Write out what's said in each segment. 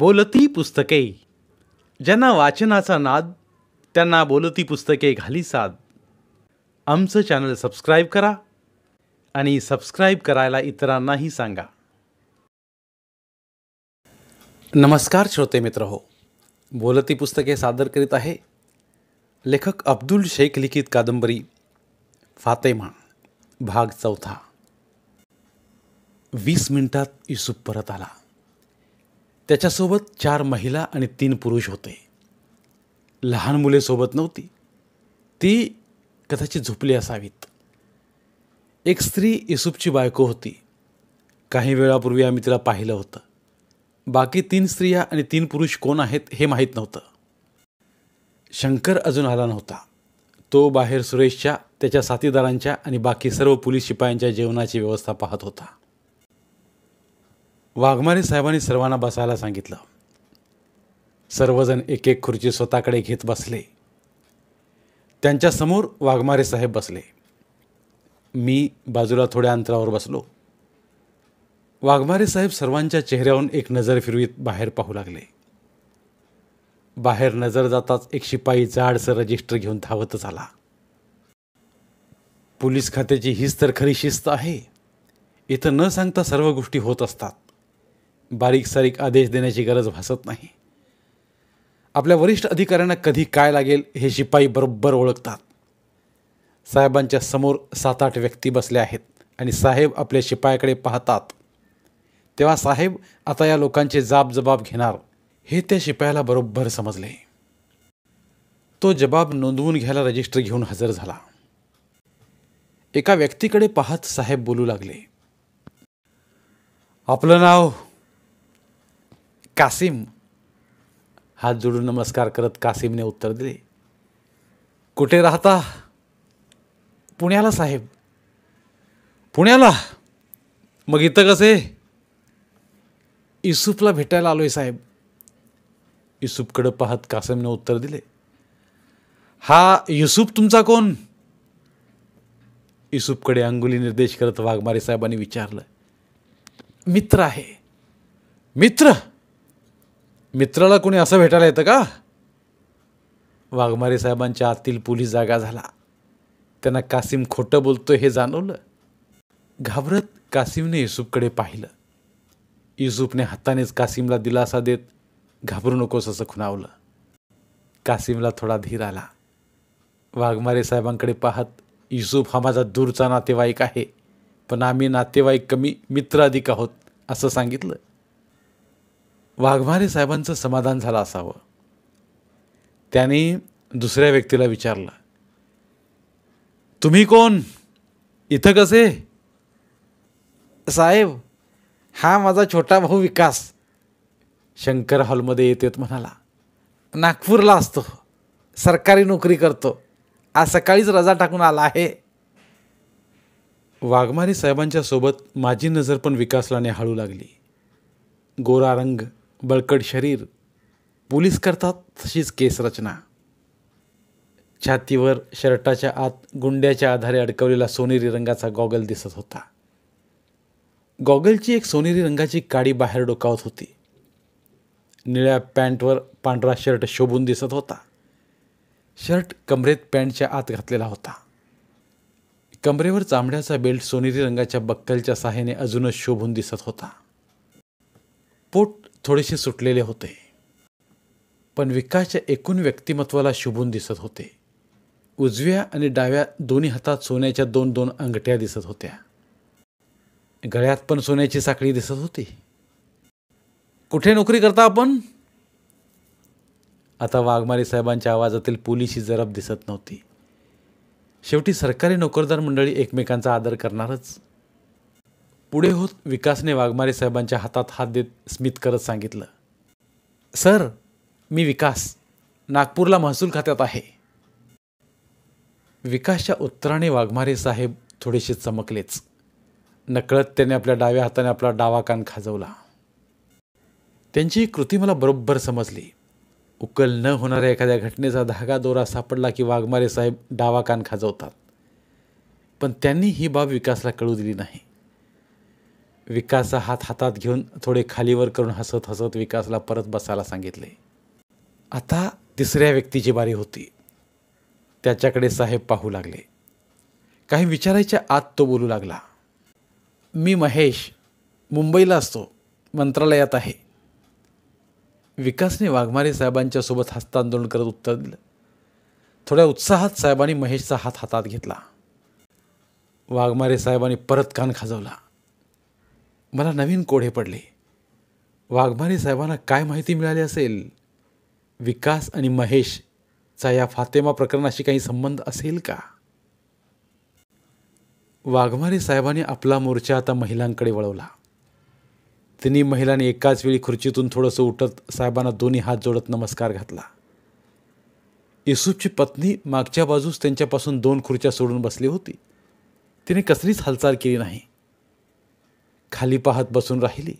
बोलती पुस्तके ज्यांना वाचनाचा नाद त्यांना बोलती पुस्तके घाली साद आमचं चॅनल सबस्क्राईब करा आणि सबस्क्राईब करायला इतरांनाही सांगा नमस्कार श्रोते मित्र हो बोलती पुस्तके सादर करीत आहे लेखक अब्दुल शेख लिखित कादंबरी फातेमा भाग चौथा वीस मिनिटात युसुफ परत आला त्याच्यासोबत चार महिला आणि तीन पुरुष होते लहान मुलेसोबत नव्हती ती कदाचित झोपली असावीत एक स्त्री इसुपची बायको होती काही वेळापूर्वी आम्ही तिला पाहिलं होतं बाकी तीन स्त्रिया आणि तीन पुरुष कोण आहेत हे माहीत नव्हतं शंकर अजून आला नव्हता तो बाहेर सुरेशच्या त्याच्या साथीदारांच्या आणि बाकी सर्व पोलीस शिपायांच्या जेवणाची व्यवस्था पाहत होता वाघमारे साहेबांनी सर्वांना बसायला सांगितलं सर्वजण एक एक खुर्ची स्वतःकडे घेत बसले त्यांच्यासमोर वाघमारे साहेब बसले मी बाजूला थोड्या अंतरावर बसलो वाघमारे साहेब सर्वांच्या चेहऱ्यावरून एक नजर फिरवीत बाहेर पाहू लागले बाहेर नजर जाताच एक शिपाई जाडसं रजिस्टर घेऊन धावतच आला पोलीस खात्याची हीच तर खरी शिस्त आहे इथं न सांगता सर्व गोष्टी होत असतात बारीक सारीक आदेश देण्याची गरज भासत नाही आपल्या वरिष्ठ अधिकाऱ्यांना कधी काय लागेल हे शिपाई बरोबर ओळखतात साहेबांच्या समोर सात आठ व्यक्ती बसले आहेत आणि साहेब आपल्या शिपायाकडे पाहतात तेव्हा साहेब आता या लोकांचे जबाब घेणार हे त्या शिपायाला बरोबर समजले तो जबाब नोंदवून घ्यायला रजिस्टर घेऊन हजर झाला एका व्यक्तीकडे पाहत साहेब बोलू लागले आपलं नाव कासिम हात जोडून नमस्कार करत कासिमने उत्तर दिले कुठे राहता पुण्याला साहेब पुण्याला मग इथं कसे युसुफला भेटायला आलोय साहेब युसुफकडं पाहत कासिमने उत्तर दिले हा युसुफ तुमचा कोण युसुफकडे अंगुली निर्देश करत वाघमारे साहेबांनी विचारलं मित्र आहे मित्र मित्राला कोणी असं भेटायला येतं का वाघमारे साहेबांच्या आतील पोलीस जागा झाला त्यांना कासिम खोटं बोलतो हे जाणवलं घाबरत कासिमने युसुफकडे पाहिलं युसुफने हातानेच कासिमला दिलासा देत घाबरू नकोस असं खुनावलं कासिमला थोडा धीर आला वाघमारे साहेबांकडे पाहत युसुफ हा माझा दूरचा नातेवाईक आहे पण आम्ही नातेवाईक कमी मित्र अधिक आहोत असं सांगितलं वाघमारे साहेबांचं समाधान झालं असावं त्याने दुसऱ्या व्यक्तीला विचारलं तुम्ही कोण इथं कसे साहेब हा माझा छोटा भाऊ विकास शंकर हॉलमध्ये येत येत म्हणाला नागपूरला असतो सरकारी नोकरी करतो आज सकाळीच रजा टाकून आला आहे वाघमारी साहेबांच्या सोबत माझी नजर पण विकासला निहाळू लागली गोरा रंग बळकट शरीर पोलीस करतात तशीच रचना छातीवर शर्टाच्या आत गुंड्याच्या आधारे अडकवलेला सोनेरी रंगाचा गॉगल दिसत होता गॉगलची एक सोनेरी रंगाची काडी बाहेर डोकावत होती निळ्या पॅन्टवर पांढरा शर्ट शोभून दिसत होता शर्ट कमरेत पॅन्टच्या आत घातलेला होता कमरेवर चांबड्याचा बेल्ट सोनेरी रंगाच्या बक्कलच्या सहाय्याने अजूनच शोभून दिसत होता पोट थोडेसे सुटलेले होते पण विकासच्या एकूण व्यक्तिमत्वाला शुभून दिसत होते उजव्या आणि डाव्या दोन्ही हातात सोन्याच्या दोन दोन अंगठ्या दिसत होत्या गळ्यात पण सोन्याची साखळी दिसत होती कुठे नोकरी करता आपण आता वाघमारी साहेबांच्या आवाजातील पुलीशी ही जरब दिसत नव्हती शेवटी सरकारी नोकरदार मंडळी एकमेकांचा आदर करणारच पुढे होत विकासने वाघमारे साहेबांच्या हातात हात देत स्मित करत सांगितलं सर मी विकास नागपूरला महसूल खात्यात आहे विकासच्या उत्तराने वाघमारे साहेब थोडेसे चमकलेच नकळत त्याने आपल्या डाव्या हाताने आपला डावा कान खाजवला त्यांची कृती मला बरोबर समजली उकल न होणाऱ्या एखाद्या घटनेचा धागा दोरा सापडला की वाघमारे साहेब डावा कान खाजवतात पण त्यांनी ही बाब विकासला कळू दिली नाही विकास हात हातात घेऊन थोडे खालीवर करून हसत हसत विकासला परत बसायला सांगितले आता तिसऱ्या व्यक्तीची बारी होती त्याच्याकडे साहेब पाहू लागले काही विचारायच्या आत तो बोलू लागला मी महेश मुंबईला असतो मंत्रालयात आहे विकासने वाघमारे साहेबांच्या सोबत हस्तांदोलन करत उत्तर दिलं थोड्या उत्साहात साहेबांनी महेशचा हात हातात घेतला वाघमारे साहेबांनी परत कान खाजवला मला नवीन कोढे पडले वाघमारे साहेबांना काय माहिती मिळाली असेल विकास आणि महेशचा या फातेमा प्रकरणाशी काही संबंध असेल का वाघमारे साहेबांनी आपला मोर्चा आता महिलांकडे वळवला तिन्ही महिलांनी एकाच वेळी खुर्चीतून थोडंसं उठत साहेबांना दोन्ही हात जोडत नमस्कार घातला युसुफची पत्नी मागच्या बाजूस त्यांच्यापासून दोन खुर्च्या सोडून बसली होती तिने कसलीच हालचाल केली नाही खाली पाहत बसून राहिली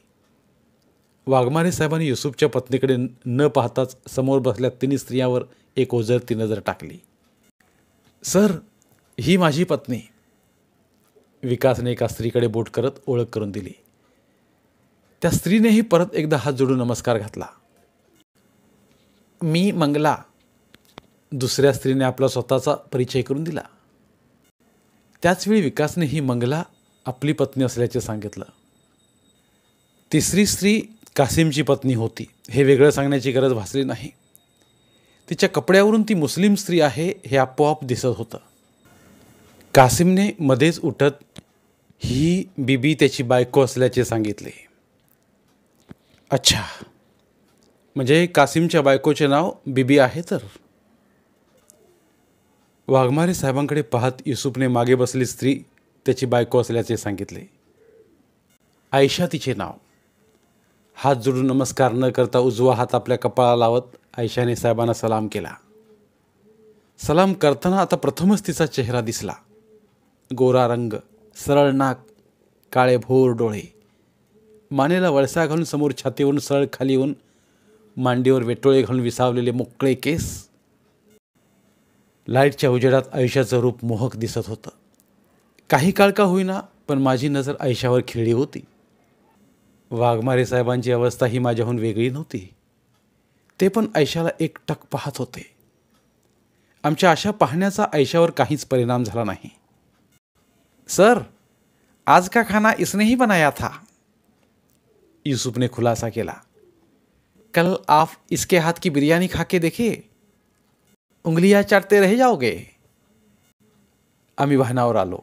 वाघमारे साहेबांनी युसुफच्या पत्नीकडे न पाहताच समोर बसल्या तिन्ही स्त्रियांवर एक ओझरती नजर टाकली सर ही माझी पत्नी विकासने एका स्त्रीकडे बोट करत ओळख करून दिली त्या स्त्रीनेही परत एकदा हात जोडून नमस्कार घातला मी मंगला दुसऱ्या स्त्रीने आपला स्वतःचा परिचय करून दिला त्याचवेळी विकासने ही मंगला आपली पत्नी असल्याचे सांगितलं तिसरी स्त्री कासिमची पत्नी होती हे वेगळं सांगण्याची गरज भासली नाही तिच्या कपड्यावरून ती मुस्लिम स्त्री आहे हे आपोआप दिसत होतं कासिमने मध्येच उठत ही बीबी त्याची बायको असल्याचे सांगितले अच्छा म्हणजे कासिमच्या बायकोचे नाव बीबी आहे तर वाघमारे साहेबांकडे पाहत युसुफने मागे बसली स्त्री त्याची बायको असल्याचे सांगितले आयशा तिचे नाव हात जोडून नमस्कार न करता उजवा हात आपल्या कपाळा लावत आयशाने साहेबांना सलाम केला सलाम करताना आता प्रथमच तिचा चेहरा दिसला गोरा रंग सरळ नाक काळे भोर डोळे मानेला वळसा घालून समोर छातीवरून सरळ खाली येऊन मांडीवर वेटोळे घालून विसावलेले मोकळे केस लाईटच्या उजेडात आयुष्याचं रूप मोहक दिसत होतं काही काळ का होईना पण माझी नजर आयुष्यावर खिळली होती वाघमारे साहेबांची अवस्था ही माझ्याहून वेगळी नव्हती ते पण ऐशाला एक टक पाहत होते आमच्या अशा पाहण्याचा ऐशावर काहीच परिणाम झाला नाही सर आज का खाना इसनेही बनाया था युसुफने खुलासा केला कल आप इसके हाथ की बिर्याणी खा के देखे उंगलिया चाटते रह जाओगे आम्ही वाहनावर आलो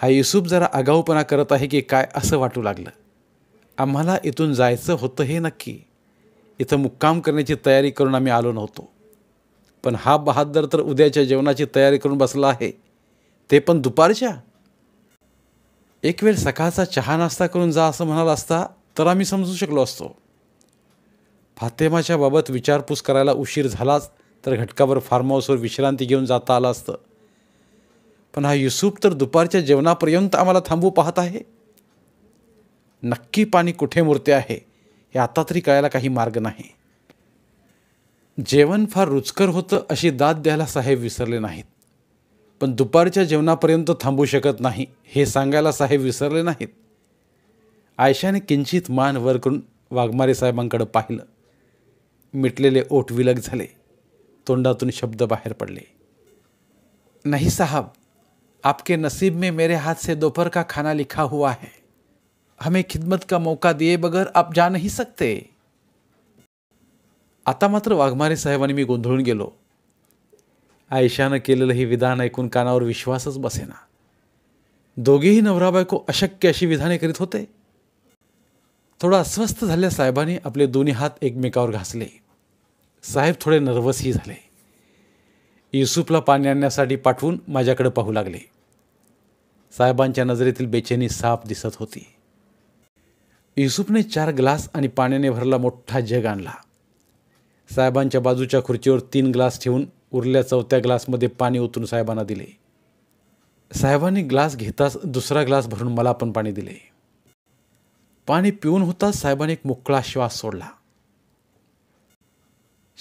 हा युसुफ जरा आगाऊपणा करत आहे की काय असं वाटू लागलं आम्हाला इथून जायचं होतं हे नक्की इथं मुक्काम करण्याची तयारी करून आम्ही आलो नव्हतो पण हा बहादर तर उद्याच्या जेवणाची तयारी करून बसला आहे ते पण दुपारच्या एक वेळ सकाळचा चहा नाश्ता करून जा असं म्हणाला असता तर आम्ही समजू शकलो असतो फातेमाच्या बाबत विचारपूस करायला उशीर झालाच तर घटकावर फार्म हाऊसवर विश्रांती घेऊन जाता आलं असतं पण हा युसुफ तर दुपारच्या जेवणापर्यंत आम्हाला थांबू पाहत आहे नक्की पाणी कुठे मुरते आहे हे आता तरी कळायला काही मार्ग नाही जेवण फार रुचकर होतं अशी दाद द्यायला साहेब विसरले नाहीत पण दुपारच्या जेवणापर्यंत थांबू शकत नाही हे सांगायला साहेब विसरले नाहीत आयशाने किंचित मान वर करून वाघमारे साहेबांकडे पाहिलं मिटलेले ओठ विलग झाले तोंडातून शब्द बाहेर पडले नाही साहेब आपके नसीब में मेरे हाथ से दोपहर का खाना लिखा हुआ है हमें खिदमत का मौका दिए बगैर आप जा नहीं सकते आता मात्र वाघमारे साहेबांनी मी गोंधळून गेलो आयशानं केलेलं हे विधान ऐकून कानावर विश्वासच बसेना दोघेही नवरा बायको अशक्य अशी विधाने करीत होते थोडा अस्वस्थ झाल्या साहेबांनी आपले दोन्ही हात एकमेकावर घासले साहेब थोडे नर्वसही झाले युसुफला पाणी आणण्यासाठी पाठवून माझ्याकडे पाहू लागले साहेबांच्या नजरेतील बेचैनी साफ दिसत होती युसुफने चार ग्लास आणि पाण्याने भरला मोठा जग आणला साहेबांच्या बाजूच्या खुर्चीवर तीन ग्लास ठेवून उरल्या चौथ्या ग्लासमध्ये पाणी ओतून साहेबांना दिले साहेबांनी ग्लास घेताच दुसरा ग्लास भरून मला पण पाणी दिले पाणी पिऊन होताच साहेबांनी एक मोकळा श्वास सोडला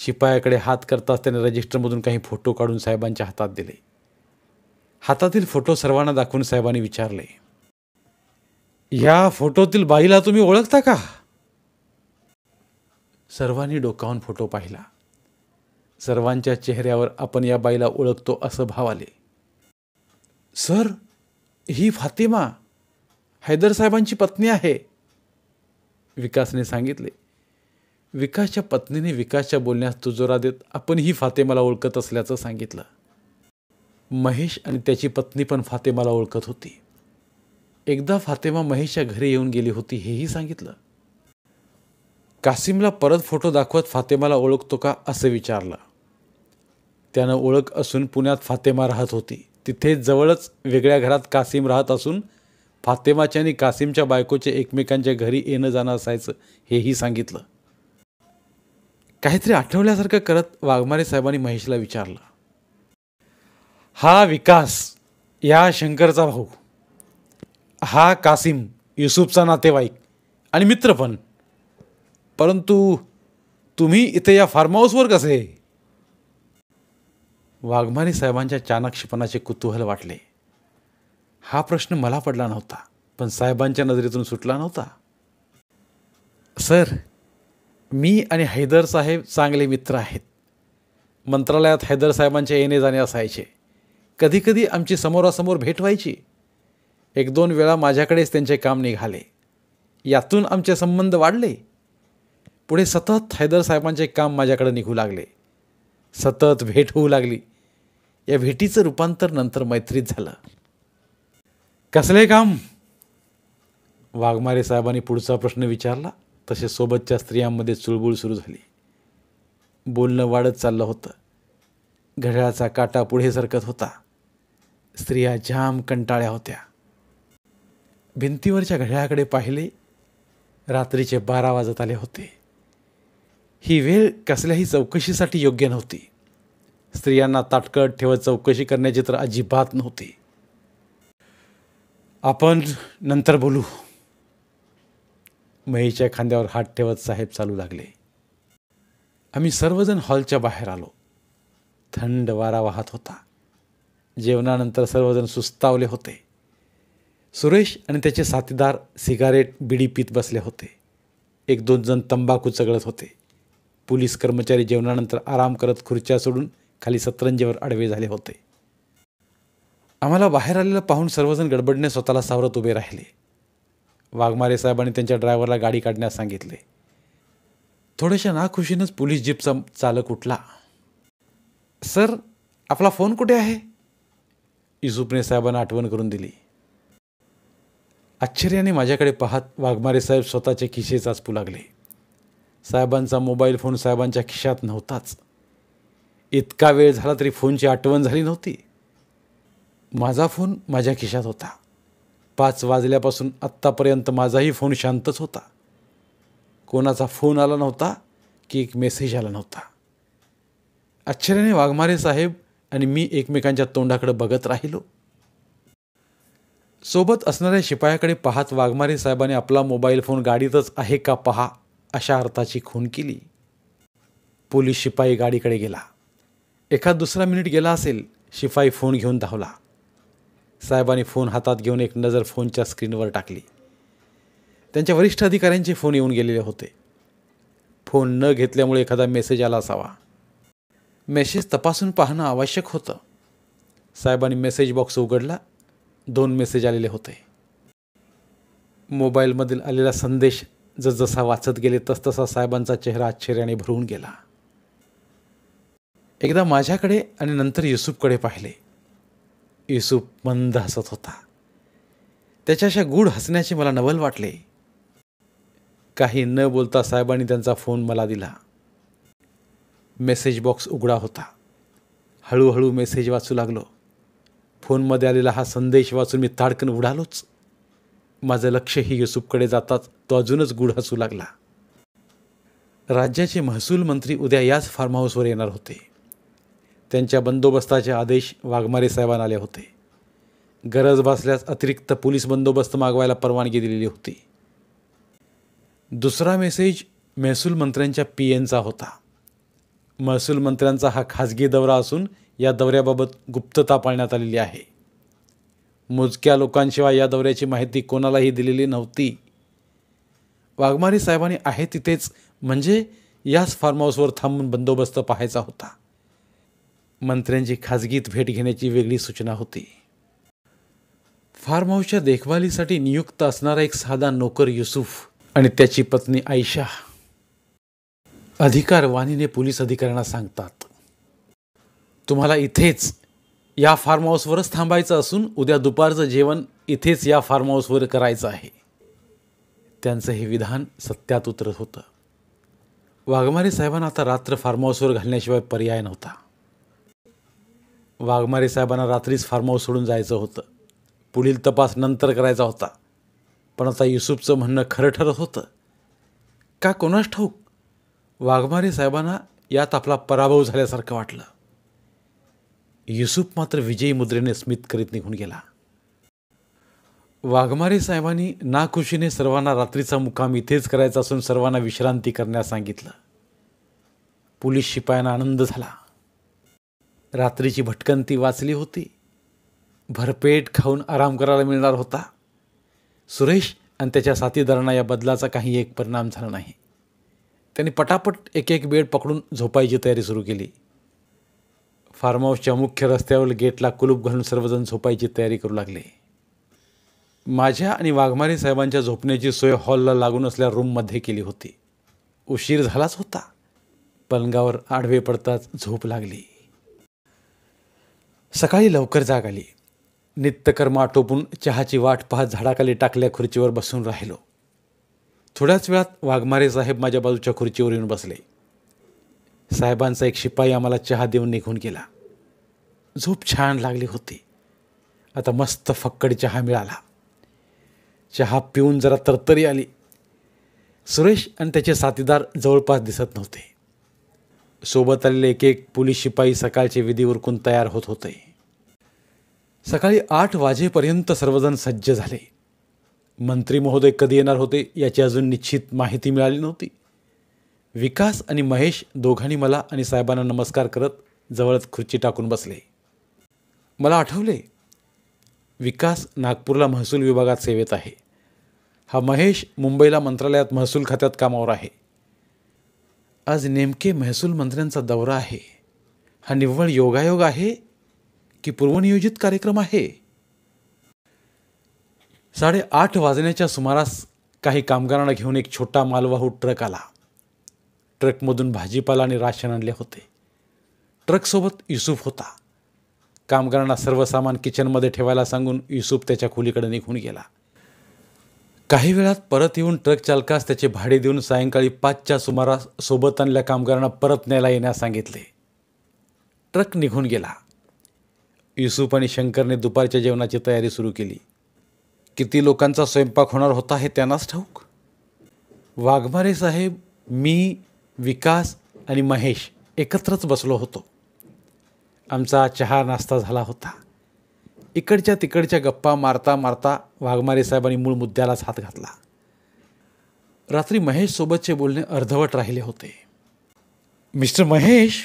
शिपायाकडे हात करताच त्याने रजिस्टरमधून काही फोटो काढून साहेबांच्या हातात दिले हातातील फोटो सर्वांना दाखवून साहेबांनी विचारले या फोटोतील बाईला तुम्ही ओळखता का सर्वांनी डोकावून फोटो पाहिला सर्वांच्या चेहऱ्यावर आपण या बाईला ओळखतो असं भाव आले सर ही फातिमा हैदर साहेबांची पत्नी आहे विकासने सांगितले विकासच्या पत्नीने विकासच्या बोलण्यास तुजोरा देत आपण ही फातेमाला ओळखत असल्याचं सांगितलं महेश आणि त्याची पत्नी पण फातेमाला ओळखत होती एकदा फातेमा महेशच्या घरी येऊन गेली होती हेही सांगितलं कासिमला परत फोटो दाखवत फातेमाला ओळखतो का असं विचारलं त्यानं ओळख असून पुण्यात फातेमा राहत होती तिथे जवळच वेगळ्या घरात कासिम राहत असून फातेमाच्या आणि कासिमच्या बायकोचे एकमेकांच्या घरी येणं जाणं असायचं हेही सांगितलं काहीतरी आठवल्यासारखं करत वाघमारे साहेबांनी महेशला विचारलं हा विकास या शंकरचा भाऊ हा कासिम युसुफचा नातेवाईक आणि मित्र पण परंतु तुम्ही इथे या फार्महाऊसवर कसे वाघमानी साहेबांच्या चाणाक्षपणाचे कुतूहल वाटले हा प्रश्न मला पडला नव्हता पण साहेबांच्या नजरेतून सुटला नव्हता सर मी आणि हैदर साहेब चांगले मित्र आहेत मंत्रालयात हैदर साहेबांचे येणे जाणे असायचे कधीकधी आमची समोरासमोर भेट व्हायची एक दोन वेळा माझ्याकडेच त्यांचे काम निघाले यातून आमचे संबंध वाढले पुढे सतत हैदर साहेबांचे काम माझ्याकडे निघू लागले सतत भेट होऊ लागली या भेटीचं रूपांतर नंतर मैत्रीत झालं कसले काम वाघमारे साहेबांनी पुढचा प्रश्न विचारला तसे सोबतच्या स्त्रियांमध्ये चुळबुळ सुरू झाली बोलणं वाढत चाललं होतं घड्याळाचा काटा पुढे सरकत होता स्त्रिया जाम कंटाळ्या होत्या भिंतीवरच्या घड्याळाकडे पाहिले रात्रीचे बारा वाजत आले होते ही वेळ कसल्याही चौकशीसाठी योग्य नव्हती स्त्रियांना ताटकट ठेवत चौकशी करण्याची तर अजिबात नव्हती आपण नंतर बोलू महीच्या खांद्यावर हात ठेवत साहेब चालू लागले आम्ही सर्वजण हॉलच्या बाहेर आलो थंड वारा वाहत होता जेवणानंतर सर्वजण सुस्तावले होते सुरेश आणि त्याचे साथीदार सिगारेट बिडी पीत बसले होते एक दोन जण तंबाखू चगळत होते पोलीस कर्मचारी जेवणानंतर आराम करत खुर्च्या सोडून खाली सतरंजीवर आडवे झाले होते आम्हाला बाहेर आलेलं पाहून सर्वजण गडबडने स्वतःला सावरत उभे राहिले वाघमारे साहेबांनी त्यांच्या ड्रायव्हरला गाडी काढण्यास सांगितले थोड्याशा नाखुशीनंच पोलीस जीपचा चालक उठला सर आपला फोन कुठे आहे युसुफने साहेबांना आठवण करून दिली आश्चर्याने माझ्याकडे पाहत वाघमारे साहेब स्वतःचे खिशे पू लागले साहेबांचा मोबाईल फोन साहेबांच्या खिशात नव्हताच इतका वेळ झाला तरी फोनची आठवण झाली नव्हती माझा फोन माझ्या खिशात होता पाच वाजल्यापासून आत्तापर्यंत माझाही फोन शांतच होता कोणाचा फोन आला नव्हता की एक मेसेज आला नव्हता आश्चर्याने वाघमारे साहेब आणि मी एकमेकांच्या तोंडाकडे बघत राहिलो सोबत असणाऱ्या शिपायाकडे पाहत वाघमारे साहेबाने आपला मोबाईल फोन गाडीतच आहे का पहा अशा अर्थाची खून केली पोलीस शिपाई गाडीकडे गेला एखाद दुसरा मिनिट गेला असेल शिपाई फोन घेऊन धावला साहेबाने फोन हातात घेऊन एक नजर फोनच्या स्क्रीनवर टाकली त्यांच्या वरिष्ठ अधिकाऱ्यांचे फोन येऊन गेलेले होते फोन न घेतल्यामुळे एखादा मेसेज आला असावा मेसेज तपासून पाहणं आवश्यक होतं साहेबांनी मेसेज बॉक्स उघडला दोन मेसेज आलेले होते मोबाईलमधील आलेला संदेश जसजसा वाचत गेले तसतसा साहेबांचा चेहरा आश्चर्याने भरून गेला एकदा माझ्याकडे आणि नंतर युसुफकडे पाहिले युसुफ मंद हसत होता त्याच्याशा गूढ हसण्याचे मला नवल वाटले काही न बोलता साहेबांनी त्यांचा फोन मला दिला मेसेज बॉक्स उघडा होता हळूहळू मेसेज वाचू लागलो फोनमध्ये आलेला हा संदेश वाचून मी ताडकन उडालोच माझं लक्षही युसुफकडे जाताच तो अजूनच गुढ हसू लागला राज्याचे महसूल मंत्री उद्या याच फार्म हाऊसवर येणार होते त्यांच्या बंदोबस्ताचे आदेश वाघमारे साहेबांना आले होते गरज भासल्यास अतिरिक्त पोलीस बंदोबस्त मागवायला परवानगी दिलेली होती दुसरा मेसेज महसूल मंत्र्यांच्या पी एनचा होता महसूल मंत्र्यांचा हा खाजगी दौरा असून या दौऱ्याबाबत गुप्तता पाळण्यात आलेली आहे मोजक्या लोकांशिवाय या दौऱ्याची माहिती कोणालाही दिलेली नव्हती वाघमारी साहेबांनी आहे तिथेच म्हणजे याच फार्म हाऊसवर थांबून बंदोबस्त पाहायचा होता मंत्र्यांची खाजगीत भेट घेण्याची वेगळी सूचना होती फार्म हाऊसच्या देखभालीसाठी नियुक्त असणारा एक साधा नोकर युसुफ आणि त्याची पत्नी आयशा अधिकारवाणीने पोलीस अधिकाऱ्यांना सांगतात तुम्हाला इथेच या फार्म हाऊसवरच थांबायचं असून उद्या दुपारचं जेवण इथेच या फार्म हाऊसवर करायचं आहे त्यांचं हे विधान सत्यात उतरत होतं वाघमारे साहेबांना आता रात्र फार्म हाऊसवर घालण्याशिवाय पर्याय नव्हता वाघमारे साहेबांना रात्रीच फार्म हाऊस सोडून जायचं होतं पुढील तपास नंतर करायचा होता पण आता युसुफचं म्हणणं खरं ठरत होतं का कोणास ठाऊक वाघमारे साहेबांना यात आपला पराभव झाल्यासारखं वाटलं युसुफ मात्र विजयी मुद्रेने स्मित करीत निघून गेला वाघमारे साहेबांनी नाखुशीने सर्वांना रात्रीचा मुक्काम इथेच करायचा असून सर्वांना विश्रांती करण्यास सांगितलं पोलीस शिपायांना आनंद झाला रात्रीची भटकंती वाचली होती भरपेट खाऊन आराम करायला मिळणार होता सुरेश आणि त्याच्या साथीदारांना या बदलाचा काही एक परिणाम झाला नाही त्यांनी पटापट एक एक बेड पकडून झोपायची तयारी सुरू केली फार्म हाऊसच्या मुख्य रस्त्यावर गेटला कुलूप घालून सर्वजण झोपायची तयारी करू लागले माझ्या आणि वाघमारे साहेबांच्या झोपण्याची सोय हॉलला लागून असल्या रूममध्ये केली होती उशीर झालाच होता पलंगावर आडवे पडताच झोप लागली सकाळी लवकर जाग आली नित्यकर्म आटोपून चहाची वाट पाहत झाडाखाली टाकल्या खुर्चीवर बसून राहिलो थोड्याच वेळात वाघमारे साहेब माझ्या बाजूच्या खुर्चीवर येऊन बसले साहेबांचा एक शिपाई आम्हाला चहा देऊन निघून गेला झोप छान लागली होती आता मस्त फक्कड चहा मिळाला चहा पिऊन जरा तरतरी आली सुरेश आणि त्याचे साथीदार जवळपास दिसत नव्हते सोबत आलेले एक एक पोलीस शिपाई सकाळचे विधी उरकून तयार होत होते सकाळी आठ वाजेपर्यंत सर्वजण सज्ज झाले मंत्री महोदय कधी येणार होते याची अजून निश्चित माहिती मिळाली नव्हती विकास आणि महेश दोघांनी मला आणि साहेबांना नमस्कार करत जवळच खुर्ची टाकून बसले मला आठवले विकास नागपूरला महसूल विभागात सेवेत आहे हा महेश मुंबईला मंत्रालयात महसूल खात्यात कामावर आहे आज नेमके महसूल मंत्र्यांचा दौरा आहे हा निव्वळ योगायोग आहे की पूर्वनियोजित कार्यक्रम आहे साडेआठ वाजण्याच्या सुमारास काही कामगारांना घेऊन एक छोटा मालवाहू ट्रक आला ट्रकमधून भाजीपाला आणि राशन आणले होते ट्रकसोबत युसुफ होता कामगारांना सर्व सामान किचनमध्ये ठेवायला सांगून युसुफ त्याच्या खोलीकडे निघून गेला काही वेळात परत येऊन ट्रक चालकास त्याचे भाडे देऊन सायंकाळी पाचच्या सुमारास सोबत आणल्या कामगारांना परत न्यायला येण्यास सांगितले ट्रक निघून गेला युसुफ आणि शंकरने दुपारच्या जेवणाची तयारी सुरू केली किती लोकांचा स्वयंपाक होणार होता हे त्यांनाच ठाऊक वाघमारे साहेब मी विकास आणि महेश एकत्रच बसलो होतो आमचा चहा नाश्ता झाला होता इकडच्या तिकडच्या गप्पा मारता मारता वाघमारे साहेबांनी मूळ मुद्द्यालाच हात घातला रात्री महेशसोबतचे बोलणे अर्धवट राहिले होते मिस्टर महेश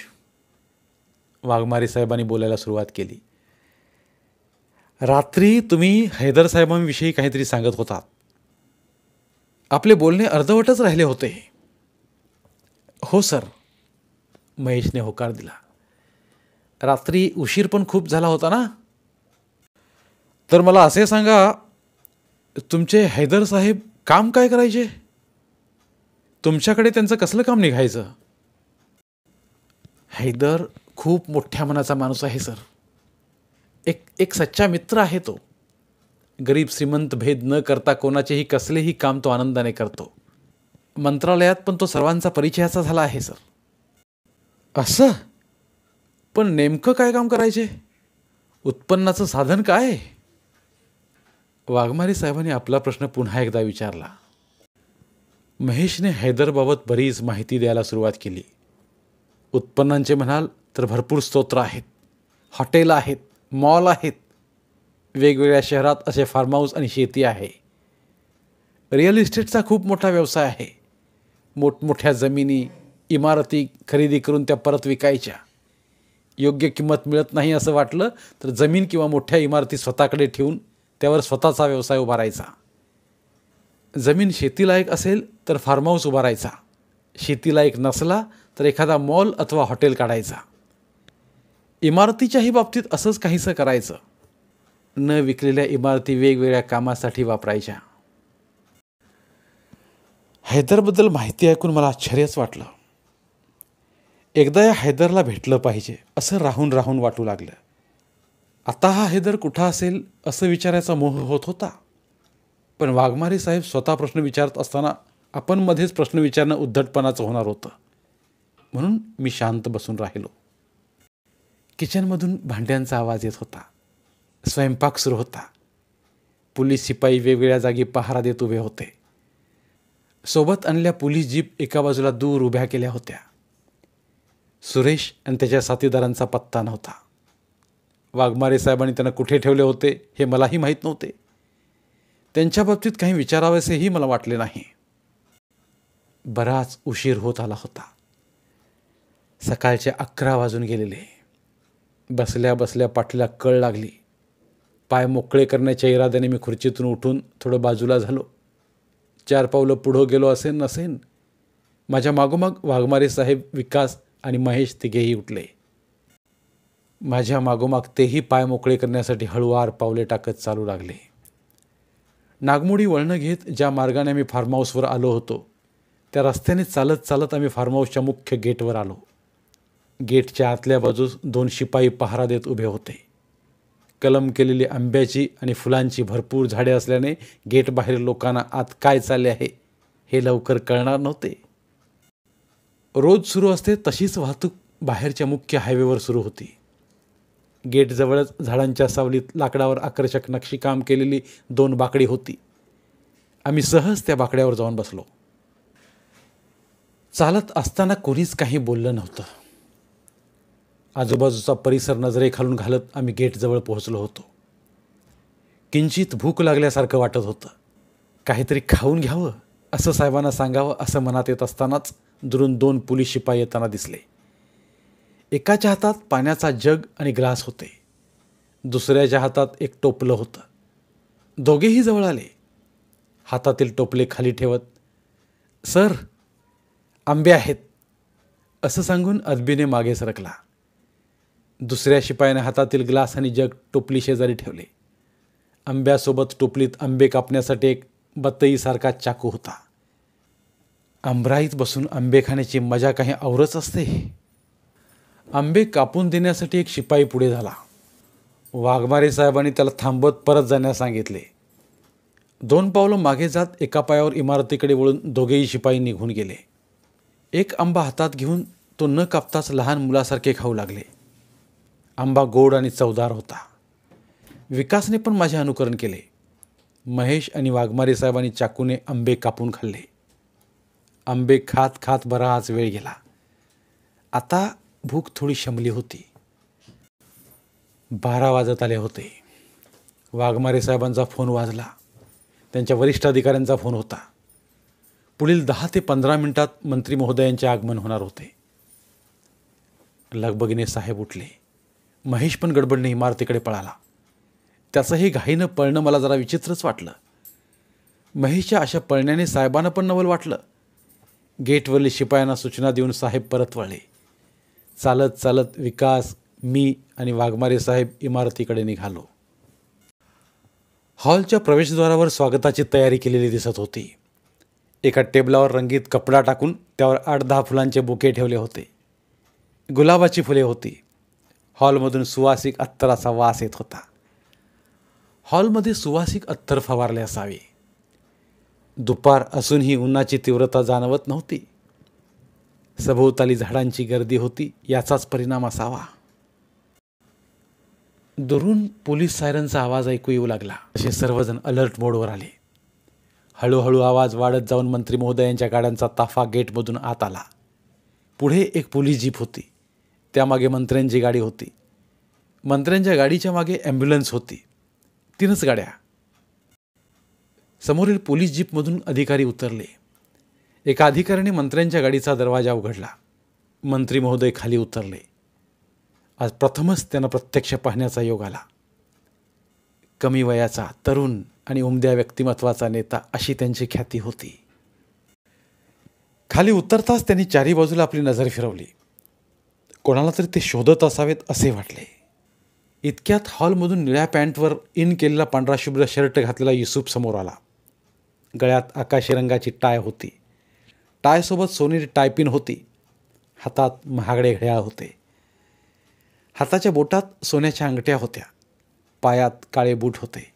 वाघमारे साहेबांनी बोलायला सुरुवात केली रात्री तुम्ही हैदर साहेबांविषयी काहीतरी सांगत होतात आपले बोलणे अर्धवटच राहिले होते हो सर महेशने होकार दिला रात्री उशीर पण खूप झाला होता ना तर मला असे सांगा तुमचे हैदर साहेब काम काय करायचे तुमच्याकडे त्यांचं कसलं काम निघायचं हैदर खूप मोठ्या मनाचा माणूस आहे सर एक एक सच्चा मित्र आहे तो गरीब श्रीमंत भेद न करता कोणाचेही कसलेही काम तो आनंदाने करतो मंत्रालयात पण तो सर्वांचा परिचयाचा झाला आहे सर असं पण नेमकं काय काम करायचे उत्पन्नाचं साधन काय वाघमारी साहेबांनी आपला प्रश्न पुन्हा एकदा विचारला महेशने हैदरबाबत बरीच माहिती द्यायला सुरुवात केली उत्पन्नांचे म्हणाल तर भरपूर स्तोत्र आहेत हॉटेल आहेत मॉल आहेत वेगवेगळ्या शहरात असे फार्म हाऊस आणि शेती आहे रिअल इस्टेटचा खूप मोठा व्यवसाय आहे मोठमोठ्या जमिनी इमारती खरेदी करून त्या परत विकायच्या योग्य किंमत मिळत नाही असं वाटलं तर जमीन किंवा मोठ्या इमारती स्वतःकडे ठेवून त्यावर स्वतःचा व्यवसाय उभारायचा जमीन शेतीलायक असेल तर फार्महाऊस उभारायचा शेतीलायक नसला तर एखादा मॉल अथवा हॉटेल काढायचा इमारतीच्याही बाबतीत असंच काहीसं करायचं न विकलेल्या इमारती वेगवेगळ्या कामासाठी वापरायच्या हैदरबद्दल माहिती ऐकून मला आश्चर्यच वाटलं एकदा या हैदरला भेटलं पाहिजे असं राहून राहून वाटू लागलं आता हा हैदर कुठं असेल असं विचारायचा मोह होत होता पण वाघमारे साहेब स्वतः प्रश्न विचारत असताना आपण मध्येच प्रश्न विचारणं उद्धटपणाचं होणार होतं म्हणून मी शांत बसून राहिलो किचनमधून भांड्यांचा आवाज येत होता स्वयंपाक सुरू होता पोलीस शिपाई वेगवेगळ्या जागी पहारा देत उभे होते सोबत आणल्या पोलीस जीप एका बाजूला दूर उभ्या केल्या होत्या सुरेश आणि त्याच्या साथीदारांचा पत्ता नव्हता वाघमारे साहेबांनी त्यांना कुठे ठेवले होते हे मलाही माहीत नव्हते त्यांच्या बाबतीत काही विचारावेसेही मला वाटले नाही बराच उशीर होत आला होता सकाळचे अकरा वाजून गेलेले बसल्या बसल्या पाठीला कळ लागली पाय मोकळे करण्याच्या इराद्याने मी खुर्चीतून उठून थोडं बाजूला झालो चार पावलं पुढं गेलो असेन नसेन माझ्या मागोमाग वाघमारे साहेब विकास आणि महेश तिघेही उठले माझ्या मागोमाग तेही पाय मोकळे करण्यासाठी हळूवार पावले टाकत चालू लागले नागमोडी वळणं घेत ज्या मार्गाने आम्ही फार्महाऊसवर आलो होतो त्या रस्त्याने चालत चालत आम्ही फार्महाऊसच्या मुख्य गेटवर आलो गेटच्या आतल्या बाजूस दोन शिपाई पहारा देत उभे होते कलम केलेली आंब्याची आणि फुलांची भरपूर झाडे असल्याने बाहेर लोकांना आत काय चालले आहे हे लवकर कळणार नव्हते रोज सुरू असते तशीच वाहतूक बाहेरच्या मुख्य हायवेवर सुरू होती गेटजवळच झाडांच्या सावलीत लाकडावर आकर्षक नक्षीकाम केलेली दोन बाकडी होती आम्ही सहज त्या बाकड्यावर जाऊन बसलो चालत असताना कोणीच काही बोललं नव्हतं आजूबाजूचा परिसर नजरेखालून घालत आम्ही गेटजवळ पोहोचलो होतो किंचित भूक लागल्यासारखं वाटत होतं काहीतरी खाऊन घ्यावं असं साहेबांना सांगावं असं मनात येत असतानाच दुरून दोन पोलीस शिपाई येताना दिसले एकाच्या हातात पाण्याचा जग आणि ग्लास होते दुसऱ्याच्या हातात एक टोपलं होतं दोघेही जवळ आले हातातील टोपले खाली ठेवत सर आंबे आहेत असं सांगून अदबीने मागे सरकला दुसऱ्या शिपायाने हातातील ग्लास आणि जग टोपली शेजारी ठेवले आंब्यासोबत टोपलीत आंबे कापण्यासाठी एक बत्तईसारखा चाकू होता आंबराईत बसून आंबे खाण्याची मजा काही आवरच असते आंबे कापून देण्यासाठी एक शिपाई पुढे झाला वाघमारे साहेबांनी त्याला थांबवत परत जाण्यास सांगितले दोन पावलं मागे जात एका पायावर इमारतीकडे वळून दोघेही शिपाई निघून गेले एक आंबा हातात घेऊन तो न कापताच लहान मुलासारखे खाऊ लागले आंबा गोड आणि चवदार होता विकासने पण माझे अनुकरण केले महेश आणि वाघमारे साहेबांनी चाकूने आंबे कापून खाल्ले आंबे खात खात बराच वेळ गेला आता भूक थोडी शमली होती बारा वाजत आले होते वाघमारे साहेबांचा फोन वाजला त्यांच्या वरिष्ठ अधिकाऱ्यांचा फोन होता पुढील दहा ते पंधरा मिनिटात मंत्री महोदयांचे आगमन होणार होते लगबगिने साहेब उठले महेश पण गडबडने इमारतीकडे पळाला त्याचंही घाईनं पळणं मला जरा विचित्रच वाटलं महेशच्या अशा पळण्याने साहेबांना पण नवल वाटलं गेटवरील शिपायांना सूचना देऊन साहेब परत वळले चालत चालत विकास मी आणि वाघमारे साहेब इमारतीकडे निघालो हॉलच्या प्रवेशद्वारावर स्वागताची तयारी केलेली दिसत होती एका टेबलावर रंगीत कपडा टाकून त्यावर आठ दहा फुलांचे बुके ठेवले होते गुलाबाची फुले होती हॉलमधून सुवासिक अत्तराचा वास येत होता हॉलमध्ये सुवासिक अत्तर फवारले असावे दुपार असूनही उन्हाची तीव्रता जाणवत नव्हती सभोवताली झाडांची गर्दी होती याचाच परिणाम असावा दुरून पोलीस सायरनचा आवाज ऐकू येऊ लागला असे सर्वजण अलर्ट मोडवर आले हळूहळू आवाज वाढत जाऊन मंत्री महोदयांच्या गाड्यांचा ताफा गेटमधून आत आला पुढे एक पोलीस जीप होती त्यामागे मंत्र्यांची गाडी होती मंत्र्यांच्या गाडीच्या मागे ॲम्ब्युलन्स होती तीनच गाड्या समोरील पोलीस जीपमधून अधिकारी उतरले एका अधिकाऱ्याने मंत्र्यांच्या गाडीचा दरवाजा उघडला मंत्री महोदय खाली उतरले आज प्रथमच त्यांना प्रत्यक्ष पाहण्याचा योग आला कमी वयाचा तरुण आणि उमद्या व्यक्तिमत्वाचा नेता अशी त्यांची ख्याती होती खाली उतरताच त्यांनी चारी बाजूला आपली नजर फिरवली कोणाला तरी ते शोधत असावेत असे वाटले इतक्यात हॉलमधून निळ्या पॅन्टवर इन केलेला पांढरा शुभ्र शर्ट घातलेला युसुफ समोर आला गळ्यात आकाशी रंगाची टाय होती टायसोबत सोनेरी टायपिन होती हातात महागडे घड्याळ होते हाताच्या बोटात सोन्याच्या अंगठ्या होत्या पायात काळे बूट होते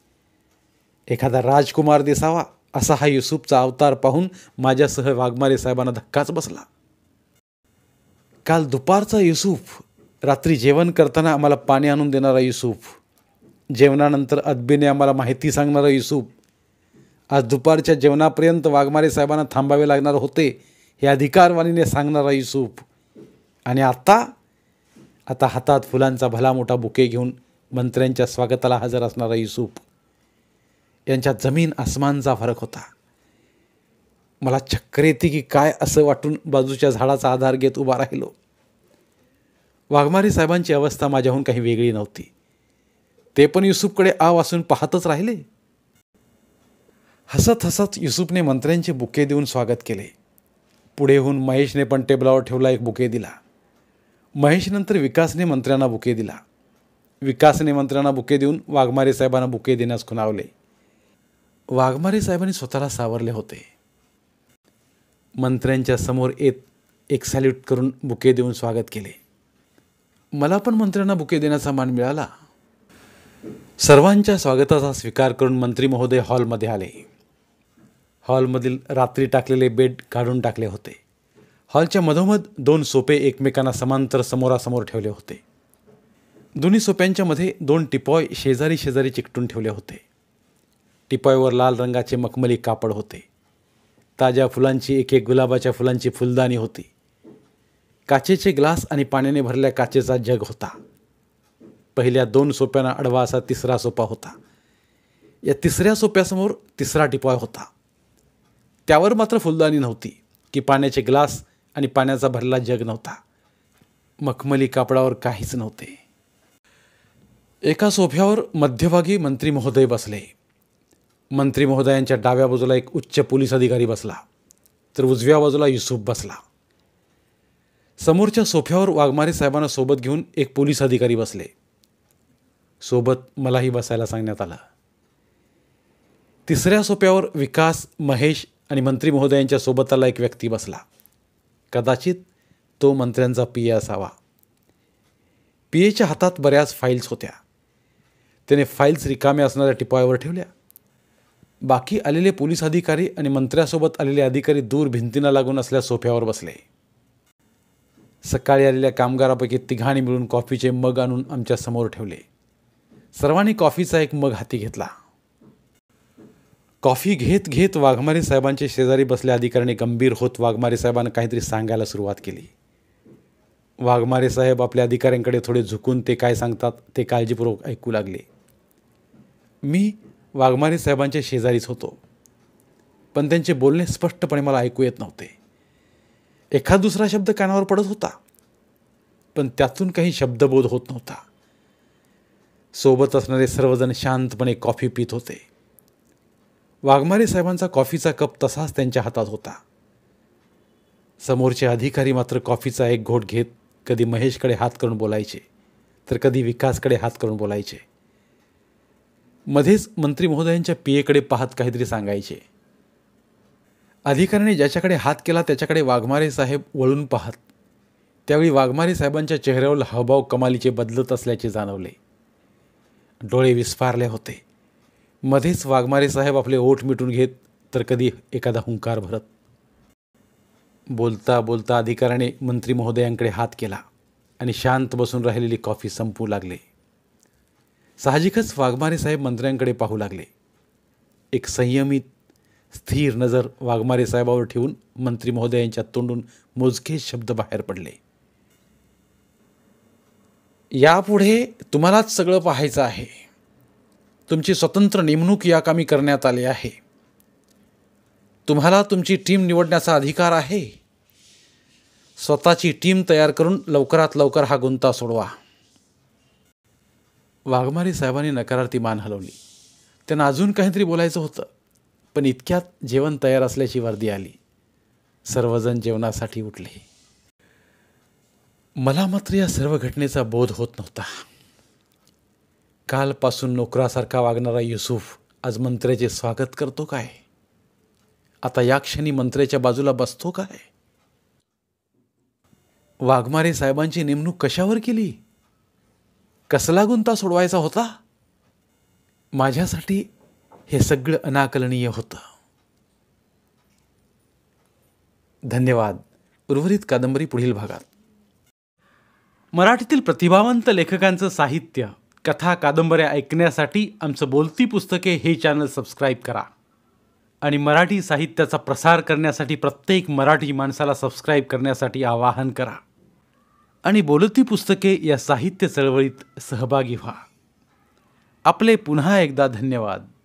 एखादा राजकुमार दिसावा असा हा युसुफचा अवतार पाहून माझ्यासह वाघमारे साहेबांना धक्काच बसला काल दुपारचा युसूफ रात्री जेवण करताना आम्हाला पाणी आणून देणारा युसूफ जेवणानंतर अदबीने आम्हाला माहिती सांगणारा युसूफ आज दुपारच्या जेवणापर्यंत वाघमारे साहेबांना थांबावे लागणार होते हे अधिकारवाणीने सांगणारा युसूफ आणि आत्ता आता हातात फुलांचा भला मोठा बुके घेऊन मंत्र्यांच्या स्वागताला हजर असणारा युसूफ यांच्या जमीन आसमानचा फरक होता मला चक्कर येते की काय असं वाटून बाजूच्या झाडाचा आधार घेत उभा राहिलो वाघमारी साहेबांची अवस्था माझ्याहून काही वेगळी नव्हती ते पण युसुफकडे आ असून पाहतच राहिले हसत हसत युसुफने मंत्र्यांचे बुके देऊन स्वागत केले पुढे होऊन महेशने पण टेबलावर ठेवला एक बुके दिला महेशनंतर विकासने मंत्र्यांना बुके दिला विकासने मंत्र्यांना बुके देऊन वाघमारी साहेबांना बुके देण्यास खुणावले वाघमारी साहेबांनी स्वतःला सावरले होते मंत्र्यांच्या समोर येत एक सॅल्यूट करून बुके देऊन स्वागत केले मला पण मंत्र्यांना बुके देण्याचा मान मिळाला सर्वांच्या स्वागताचा स्वीकार करून मंत्री महोदय हॉलमध्ये आले हॉलमधील रात्री टाकलेले बेड काढून टाकले होते हॉलच्या मधोमध दोन सोपे एकमेकांना समांतर समोरासमोर ठेवले होते दोन्ही सोप्यांच्यामध्ये मध्ये दोन टिपॉय शेजारी शेजारी चिकटून ठेवले होते टिपॉयवर लाल रंगाचे मखमली कापड होते ताज्या फुलांची एक एक गुलाबाच्या फुलांची फुलदाणी होती काचेचे ग्लास आणि पाण्याने भरल्या काचेचा जग होता पहिल्या दोन सोप्यांना अडवा असा तिसरा सोपा होता या तिसऱ्या सोप्यासमोर तिसरा टिपॉय होता त्यावर मात्र फुलदाणी नव्हती की पाण्याचे ग्लास आणि पाण्याचा भरला जग नव्हता मखमली कापडावर काहीच नव्हते एका सोफ्यावर मध्यभागी मंत्री महोदय बसले मंत्री महोदयांच्या डाव्या बाजूला एक उच्च पोलीस अधिकारी बसला तर उजव्या बाजूला युसुफ बसला समोरच्या सोफ्यावर वाघमारे साहेबांना सोबत घेऊन एक पोलीस अधिकारी बसले सोबत मलाही बसायला सांगण्यात आलं तिसऱ्या सोप्यावर विकास महेश आणि मंत्री महोदयांच्या सोबतला एक व्यक्ती बसला कदाचित तो मंत्र्यांचा पीए असावा पीएच्या हातात बऱ्याच फाईल्स होत्या त्याने फाईल्स रिकाम्या असणाऱ्या टिपायावर ठेवल्या बाकी आलेले पोलीस अधिकारी आणि मंत्र्यासोबत आलेले अधिकारी दूर भिंतीना लागून असल्या सोफ्यावर बसले सकाळी आलेल्या कामगारापैकी तिघांनी मिळून कॉफीचे मग आणून आमच्या समोर ठेवले सर्वांनी कॉफीचा एक मग हाती घेतला कॉफी घेत घेत वाघमारे साहेबांचे शेजारी बसल्या अधिकाऱ्यांनी गंभीर होत वाघमारे साहेबांना काहीतरी सांगायला सुरुवात केली वाघमारे साहेब आपल्या अधिकाऱ्यांकडे थोडे झुकून ते काय सांगतात ते काळजीपूर्वक ऐकू लागले मी वाघमारी साहेबांच्या शेजारीच होतो पण त्यांचे बोलणे स्पष्टपणे मला ऐकू येत नव्हते एखाद दुसरा शब्द कानावर पडत होता पण त्यातून काही शब्दबोध होत नव्हता सोबत असणारे सर्वजण शांतपणे कॉफी पित होते वाघमारी साहेबांचा कॉफीचा कप तसाच त्यांच्या हातात होता समोरचे अधिकारी मात्र कॉफीचा एक घोट घेत कधी महेशकडे हात करून बोलायचे तर कधी विकासकडे हात करून बोलायचे मध्येच मंत्री महोदयांच्या पियेकडे पाहत काहीतरी सांगायचे अधिकाऱ्याने ज्याच्याकडे हात केला त्याच्याकडे वाघमारे साहेब वळून पाहत त्यावेळी वाघमारे साहेबांच्या चेहऱ्यावर हावभाव कमालीचे बदलत असल्याचे जाणवले डोळे विस्फारले होते मध्येच वाघमारे साहेब आपले ओठ मिटून घेत तर कधी एखादा हुंकार भरत बोलता बोलता अधिकाऱ्याने मंत्री महोदयांकडे हात केला आणि शांत बसून राहिलेली कॉफी संपू लागली साहजिकच वाघमारे साहेब मंत्र्यांकडे पाहू लागले एक संयमित स्थिर नजर वाघमारे साहेबावर ठेवून मंत्री महोदयांच्या तोंडून मोजके शब्द बाहेर पडले यापुढे तुम्हालाच सगळं पाहायचं आहे तुमची स्वतंत्र नेमणूक याकामी करण्यात आली आहे तुम्हाला तुमची टीम निवडण्याचा अधिकार आहे स्वतःची टीम तयार करून लवकरात लवकर हा गुंता सोडवा वाघमारी साहेबांनी नकारार्थी मान हलवली त्यांना अजून काहीतरी बोलायचं होतं पण इतक्यात जेवण तयार असल्याची वर्दी आली सर्वजण जेवणासाठी उठले मला मात्र या सर्व घटनेचा बोध होत नव्हता कालपासून नोकरासारखा वागणारा युसुफ आज मंत्र्याचे स्वागत करतो काय आता या क्षणी मंत्र्याच्या बाजूला बसतो काय वाघमारे साहेबांची नेमणूक कशावर केली कसला गुंता सोडवायचा होता माझ्यासाठी हे सगळं अनाकलनीय होतं धन्यवाद उर्वरित कादंबरी पुढील भागात मराठीतील प्रतिभावंत लेखकांचं साहित्य कथा कादंबऱ्या ऐकण्यासाठी आमचं बोलती पुस्तके हे चॅनल सबस्क्राईब करा आणि मराठी साहित्याचा प्रसार करण्यासाठी प्रत्येक मराठी माणसाला सबस्क्राईब करण्यासाठी आवाहन करा आणि बोलती पुस्तके या साहित्य चळवळीत सहभागी व्हा आपले पुन्हा एकदा धन्यवाद